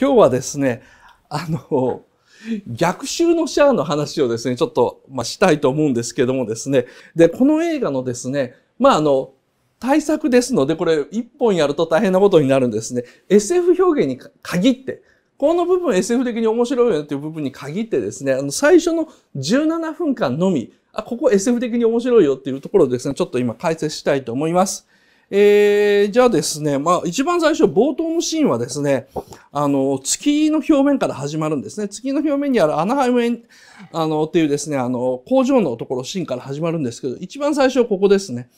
今日はですね、あの、逆襲のシャアの話をですね、ちょっと、まあ、したいと思うんですけどもですね。で、この映画のですね、まあ、あの、対策ですので、これ一本やると大変なことになるんですね。SF 表現に限って、この部分 SF 的に面白いよねっていう部分に限ってですね、あの、最初の17分間のみ、あ、ここ SF 的に面白いよっていうところですね、ちょっと今解説したいと思います。えー、じゃあですね、まあ、一番最初、冒頭のシーンはですね、あの、月の表面から始まるんですね。月の表面にあるアナハイム園、あの、っていうですね、あの、工場のところ、シーンから始まるんですけど、一番最初、ここですね。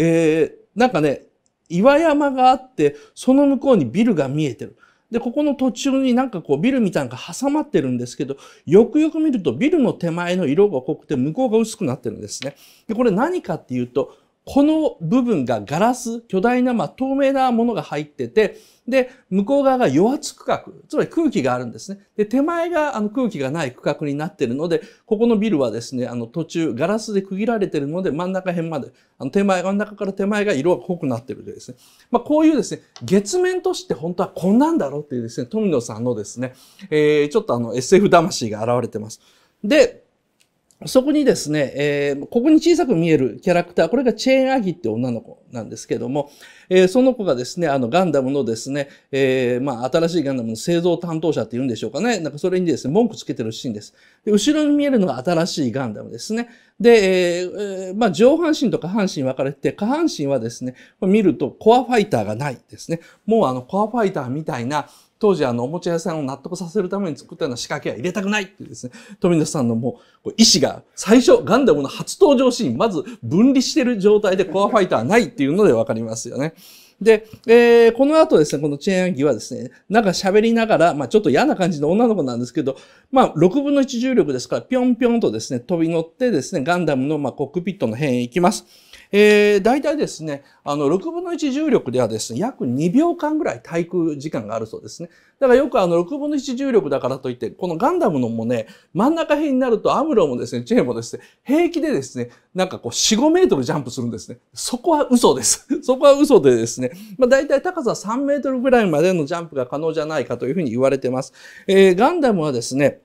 えー、なんかね、岩山があって、その向こうにビルが見えてる。で、ここの途中になんかこうビルみたいなのが挟まってるんですけど、よくよく見るとビルの手前の色が濃くて向こうが薄くなってるんですね。で、これ何かっていうと、この部分がガラス、巨大な、まあ、透明なものが入ってて、で、向こう側が余圧区画、つまり空気があるんですね。で、手前があの空気がない区画になってるので、ここのビルはですね、あの途中ガラスで区切られてるので、真ん中辺まで、あの手前、真ん中から手前が色が濃くなってるでですね。まあ、こういうですね、月面都市って本当はこんなんだろうっていうですね、富野さんのですね、えー、ちょっとあの SF 魂が現れてます。で、そこにですね、えー、ここに小さく見えるキャラクター、これがチェーンアギって女の子なんですけども、えー、その子がですね、あのガンダムのですね、えー、まあ新しいガンダムの製造担当者って言うんでしょうかね。なんかそれにですね、文句つけてるシーンです。で後ろに見えるのが新しいガンダムですね。で、えー、まあ、上半身と下半身分かれて、下半身はですね、これ見るとコアファイターがないですね。もうあのコアファイターみたいな、当時あのおもちゃ屋さんを納得させるために作ったような仕掛けは入れたくないっていうですね、富田さんのもう意志が最初、ガンダムの初登場シーン、まず分離してる状態でコアファイターないっていうので分かりますよね。で、えー、この後ですね、このチェーンギはですね、なんか喋りながら、まあちょっと嫌な感じの女の子なんですけど、まあ6分の1重力ですから、ぴょんぴょんとですね、飛び乗ってですね、ガンダムのまあコックピットの辺へ行きます。えー、大体ですね、あの、6分の1重力ではですね、約2秒間ぐらい滞空時間があるそうですね。だからよくあの、6分の1重力だからといって、このガンダムのもね、真ん中辺になるとアムロもですね、チェーンもですね、平気でですね、なんかこう、4、5メートルジャンプするんですね。そこは嘘です。そこは嘘でですね、まあ、大体高さ3メートルぐらいまでのジャンプが可能じゃないかというふうに言われてます。えー、ガンダムはですね、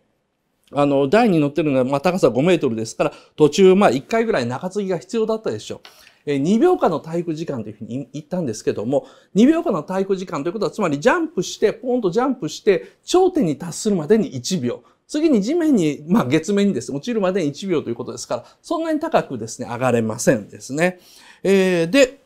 あの、台に乗ってるのが、まあ、高さ5メートルですから、途中、まあ、1回ぐらい中継ぎが必要だったでしょう。え2秒間の体育時間というふうに言ったんですけども、2秒間の体育時間ということは、つまりジャンプして、ポンとジャンプして、頂点に達するまでに1秒。次に地面に、まあ、月面にですね、落ちるまでに1秒ということですから、そんなに高くですね、上がれませんですね。えー、で、